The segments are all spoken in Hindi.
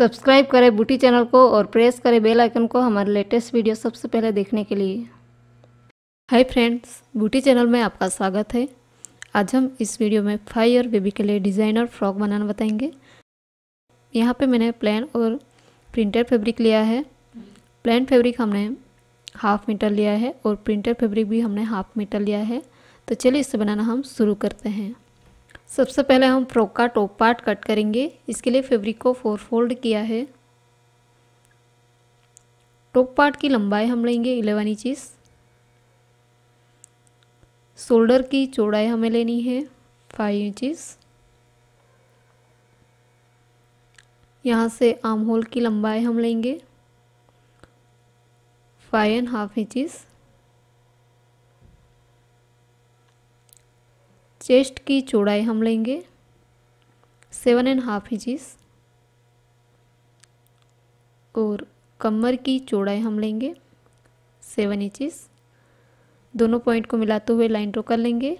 सब्सक्राइब करें बूटी चैनल को और प्रेस करें बेल आइकन को हमारे लेटेस्ट वीडियो सबसे पहले देखने के लिए हाय फ्रेंड्स बूटी चैनल में आपका स्वागत है आज हम इस वीडियो में फाई और बेबी के लिए डिज़ाइनर फ्रॉक बनाना बताएंगे यहाँ पे मैंने प्लेन और प्रिंटेड फैब्रिक लिया है प्लेन फैब्रिक हमने हाफ मीटर लिया है और प्रिंटेड फैब्रिक भी हमने हाफ मीटर लिया है तो चलिए इसे बनाना हम शुरू करते हैं सबसे पहले हम फ्रॉक का टॉप पार्ट कट करेंगे इसके लिए फैब्रिक को फोर फोल्ड किया है टॉप पार्ट की लंबाई हम लेंगे इलेवन इंचिस शोल्डर की चौड़ाई हमें लेनी है फाइव इंचिस यहाँ से आर्म होल की लंबाई हम लेंगे five and half inches chest की चौड़ाई हम लेंगे सेवन एंड हाफ इंचिस और कमर की चौड़ाई हम लेंगे सेवन इंचिस दोनों पॉइंट को मिलाते हुए लाइन ड्रॉ कर लेंगे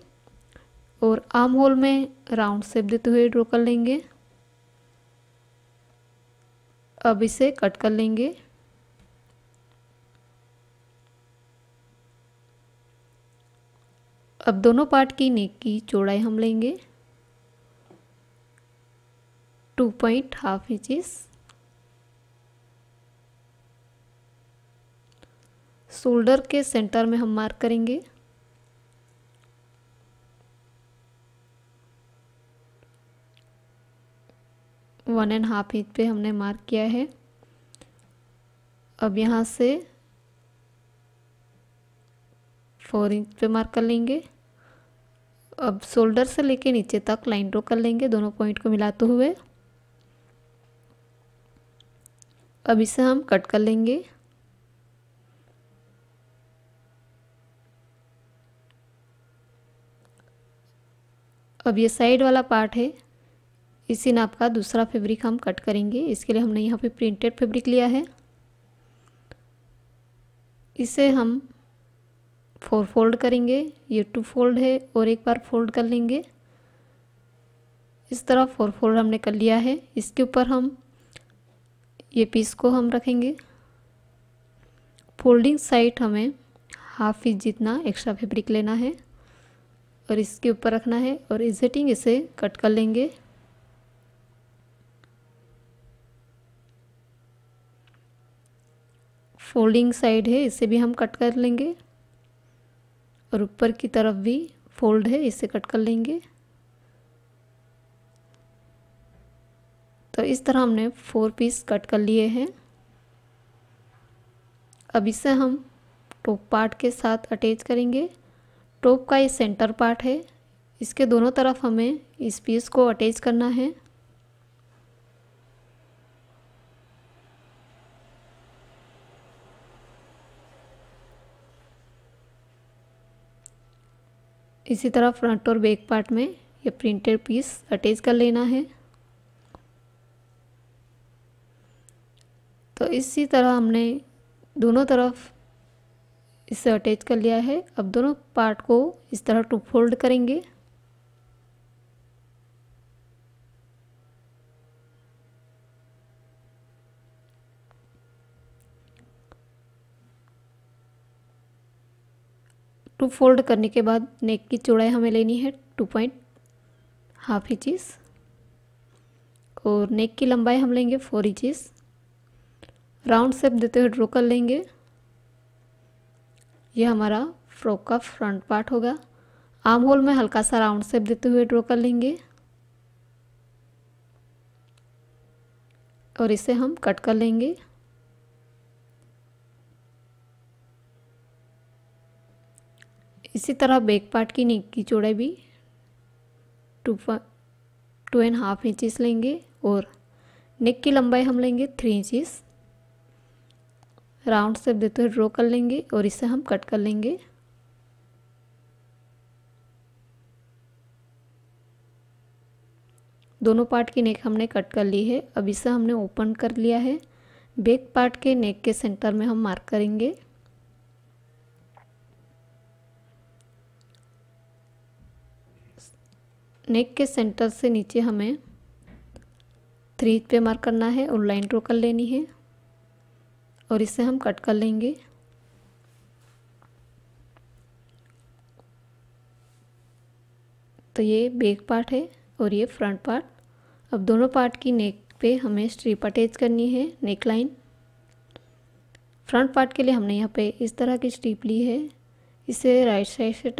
और आर्म होल में राउंड शेप देते हुए ड्रॉ कर लेंगे अब इसे कट कर लेंगे अब दोनों पार्ट की नेक की चौड़ाई हम लेंगे two point half inches shoulder के सेंटर में हम मार्क करेंगे वन एंड हाफ इंच पे हमने मार्क किया है अब यहाँ से फोर इंच पे मार्क कर लेंगे अब शोल्डर से लेके नीचे तक लाइन ड्रॉ कर लेंगे दोनों पॉइंट को मिलाते हुए अब इसे हम कट कर लेंगे अब ये साइड वाला पार्ट है इसी नाप का दूसरा फैब्रिक हम कट करेंगे इसके लिए हमने यहाँ पे प्रिंटेड फैब्रिक लिया है इसे हम फोर फोल्ड करेंगे ये टू फोल्ड है और एक बार फोल्ड कर लेंगे इस तरह फोर फोल्ड हमने कर लिया है इसके ऊपर हम ये पीस को हम रखेंगे फोल्डिंग साइड हमें हाफ इंच जितना एक्स्ट्रा फैब्रिक लेना है और इसके ऊपर रखना है और इजेटिंग इसे कट कर लेंगे फोल्डिंग साइड है इसे भी हम कट कर लेंगे और ऊपर की तरफ भी फोल्ड है इसे कट कर लेंगे तो इस तरह हमने फोर पीस कट कर लिए हैं अब इसे हम टॉप पार्ट के साथ अटैच करेंगे टॉप का ये सेंटर पार्ट है इसके दोनों तरफ हमें इस पीस को अटैच करना है इसी तरह फ्रंट और बैक पार्ट में ये प्रिंटेड पीस अटैच कर लेना है तो इसी तरह हमने दोनों तरफ इसे अटैच कर लिया है अब दोनों पार्ट को इस तरह टू फोल्ड करेंगे टू फोल्ड करने के बाद नेक की चौड़ाई हमें लेनी है टू पॉइंट हाफ इंचिस और नेक की लंबाई हम लेंगे फोर इंचिस राउंड शेप देते हुए ड्रॉ कर लेंगे यह हमारा फ्रॉक का फ्रंट पार्ट होगा आर्म होल में हल्का सा राउंड शेप देते हुए ड्रॉ कर लेंगे और इसे हम कट कर लेंगे इसी तरह बैक पार्ट की नेक की चौड़ाई भी two two and half inches लेंगे और नेक की लंबाई हम लेंगे थ्री इंचिस राउंड सेप देते हुए ड्रॉ कर लेंगे और इसे हम कट कर लेंगे दोनों पार्ट की नेक हमने कट कर ली है अब इसे हमने ओपन कर लिया है बैक पार्ट के नेक के सेंटर में हम मार्क करेंगे नेक के सेंटर से नीचे हमें थ्री पे मार्क करना है और लाइन ड्रो कर लेनी है और इसे हम कट कर लेंगे तो ये बैक पार्ट है और ये फ्रंट पार्ट अब दोनों पार्ट की नेक पे हमें स्ट्रिप अटैच करनी है नेक लाइन फ्रंट पार्ट के लिए हमने यहाँ पे इस तरह की स्ट्रिप ली है इसे राइट साइड से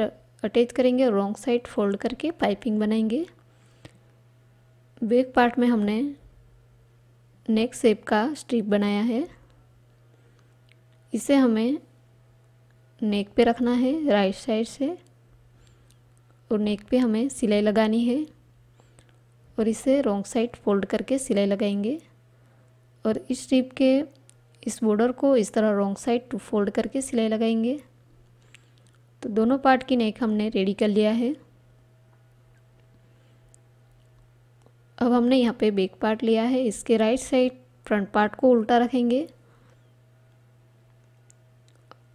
अटैच करेंगे रॉन्ग साइड फोल्ड करके पाइपिंग बनाएंगे बैक पार्ट में हमने नेक शेप का स्ट्रिप बनाया है इसे हमें नेक पे रखना है राइट साइड से और नेक पे हमें सिलाई लगानी है और इसे रॉन्ग साइड फोल्ड करके सिलाई लगाएंगे और इस स्ट्रिप के इस बॉर्डर को इस तरह रॉन्ग साइड टू फोल्ड करके सिलाई लगाएंगे तो दोनों पार्ट की नेक हमने रेडी कर लिया है अब हमने यहाँ पे बेक पार्ट लिया है इसके राइट साइड फ्रंट पार्ट को उल्टा रखेंगे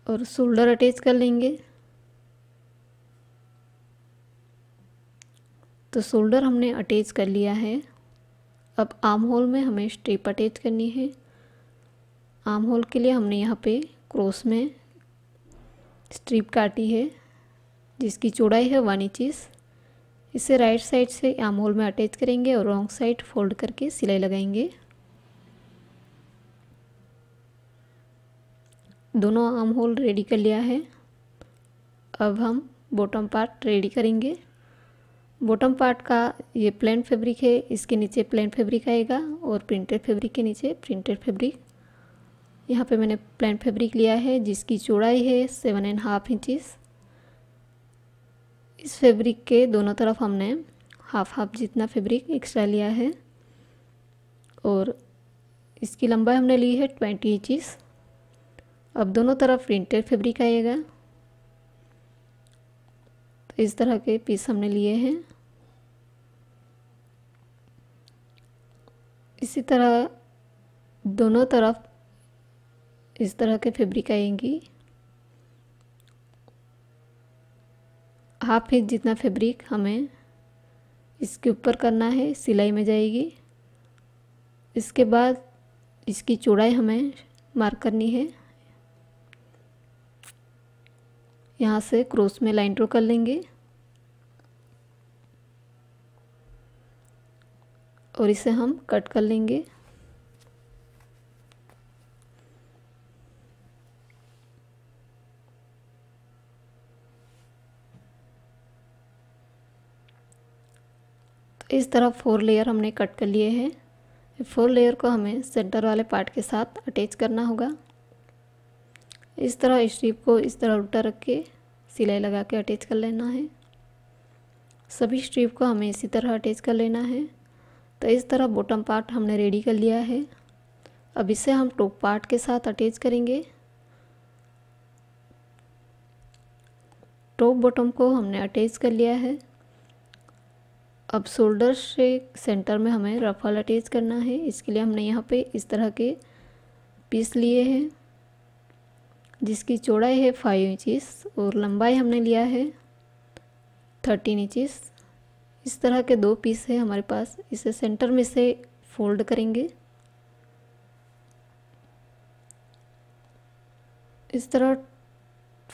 और शोल्डर अटैच कर लेंगे तो शोल्डर हमने अटैच कर लिया है अब आर्म होल में हमें स्ट्रिप अटैच करनी है आर्म होल के लिए हमने यहाँ पे क्रॉस में स्ट्रिप काटी है जिसकी चौड़ाई है वन इंचिस इसे राइट साइड से आम होल में अटैच करेंगे और रॉन्ग साइड फोल्ड करके सिलाई लगाएंगे दोनों आम होल रेडी कर लिया है अब हम बॉटम पार्ट रेडी करेंगे बॉटम पार्ट का ये प्लेन फैब्रिक है इसके नीचे प्लेन फैब्रिक आएगा और प्रिंटेड फैब्रिक के नीचे प्रिंटेड फैब्रिक यहाँ पे मैंने प्लेन फैब्रिक लिया है जिसकी चौड़ाई है सेवन एंड हाफ इंचिस इस फैब्रिक के दोनों तरफ हमने हाफ हाफ जितना फैब्रिक एक्स्ट्रा लिया है और इसकी लंबाई हमने ली है ट्वेंटी इंचिस अब दोनों तरफ प्रिंटेड फैब्रिक आएगा तो इस तरह के पीस हमने लिए हैं इसी तरह दोनों तरफ इस तरह के फैब्रिक आएंगी हाफ इंच जितना फैब्रिक हमें इसके ऊपर करना है सिलाई में जाएगी इसके बाद इसकी चौड़ाई हमें मार्क करनी है यहाँ से क्रॉस में लाइन ड्रॉ कर लेंगे और इसे हम कट कर लेंगे तो इस तरह फोर लेयर हमने कट कर लिए हैं फोर लेयर को हमें सेंटर वाले पार्ट के साथ अटैच करना होगा इस तरह स्ट्रीप को इस तरह उल्टा रख के सिलाई लगा के अटैच कर लेना है सभी स्ट्रीप को हमें इसी तरह अटैच कर लेना है तो इस तरह बॉटम पार्ट हमने रेडी कर लिया है अब इसे हम टॉप पार्ट के साथ अटैच करेंगे टॉप बॉटम को हमने अटैच कर लिया है अब शोल्डर से सेंटर में हमें रफल अटैच करना है इसके लिए हमने यहाँ पे इस तरह के पीस लिए हैं जिसकी चौड़ाई है फाइव इंचिस और लंबाई हमने लिया है थर्टीन इंचिस इस तरह के दो पीस है हमारे पास इसे सेंटर में से फोल्ड करेंगे इस तरह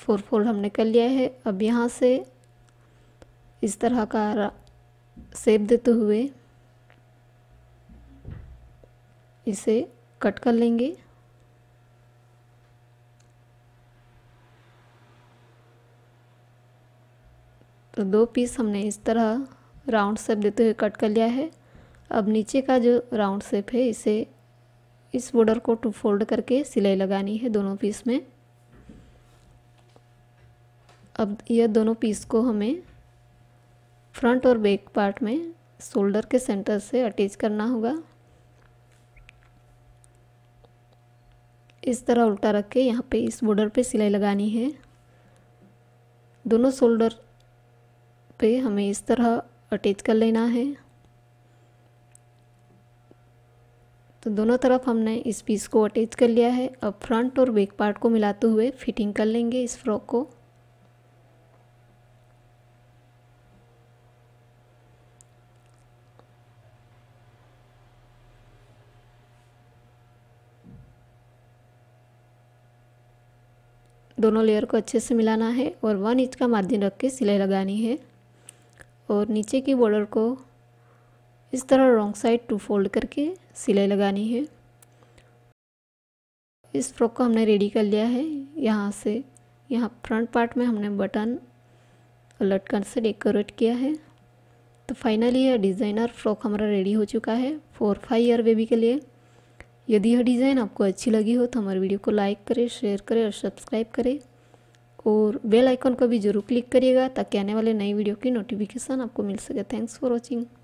फोर फोल्ड हमने कर लिया है अब यहाँ से इस तरह का सेप देते तो हुए इसे कट कर लेंगे तो दो पीस हमने इस तरह राउंड सेप देते हुए कट कर लिया है अब नीचे का जो राउंड शेप है इसे इस बॉर्डर को टू फोल्ड करके सिलाई लगानी है दोनों पीस में अब यह दोनों पीस को हमें फ्रंट और बैक पार्ट में शोल्डर के सेंटर से अटैच करना होगा इस तरह उल्टा रख के यहाँ पे इस बॉर्डर पे सिलाई लगानी है दोनों शोल्डर पे हमें इस तरह अटैच कर लेना है तो दोनों तरफ हमने इस पीस को अटैच कर लिया है अब फ्रंट और बैक पार्ट को मिलाते हुए फिटिंग कर लेंगे इस फ्रॉक को दोनों लेयर को अच्छे से मिलाना है और वन इंच का मार्जिन रख के सिलाई लगानी है और नीचे की बॉर्डर को इस तरह रॉन्ग साइड टू फोल्ड करके सिलाई लगानी है इस फ्रॉक को हमने रेडी कर लिया है यहाँ से यहाँ फ्रंट पार्ट में हमने बटन लटकन से डेकोरेट किया है तो फाइनली यह डिज़ाइनर फ्रॉक हमारा रेडी हो चुका है फोर फाइव ईयर बेबी के लिए यदि यह डिज़ाइन आपको अच्छी लगी हो तो हमारे वीडियो को लाइक करें शेयर करें और सब्सक्राइब करें और बेल आइकन को भी जरूर क्लिक करिएगा ताकि आने वाले नई वीडियो की नोटिफिकेशन आपको मिल सके थैंक्स फॉर वॉचिंग